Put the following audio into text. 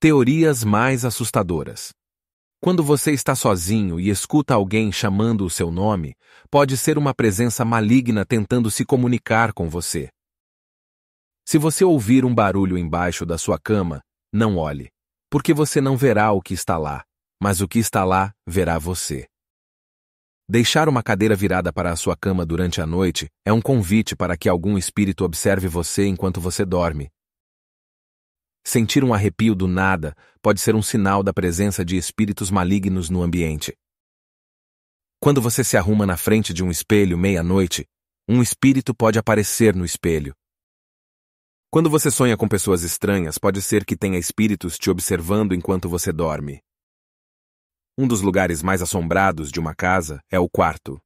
Teorias mais assustadoras. Quando você está sozinho e escuta alguém chamando o seu nome, pode ser uma presença maligna tentando se comunicar com você. Se você ouvir um barulho embaixo da sua cama, não olhe, porque você não verá o que está lá, mas o que está lá verá você. Deixar uma cadeira virada para a sua cama durante a noite é um convite para que algum espírito observe você enquanto você dorme, Sentir um arrepio do nada pode ser um sinal da presença de espíritos malignos no ambiente. Quando você se arruma na frente de um espelho meia-noite, um espírito pode aparecer no espelho. Quando você sonha com pessoas estranhas, pode ser que tenha espíritos te observando enquanto você dorme. Um dos lugares mais assombrados de uma casa é o quarto.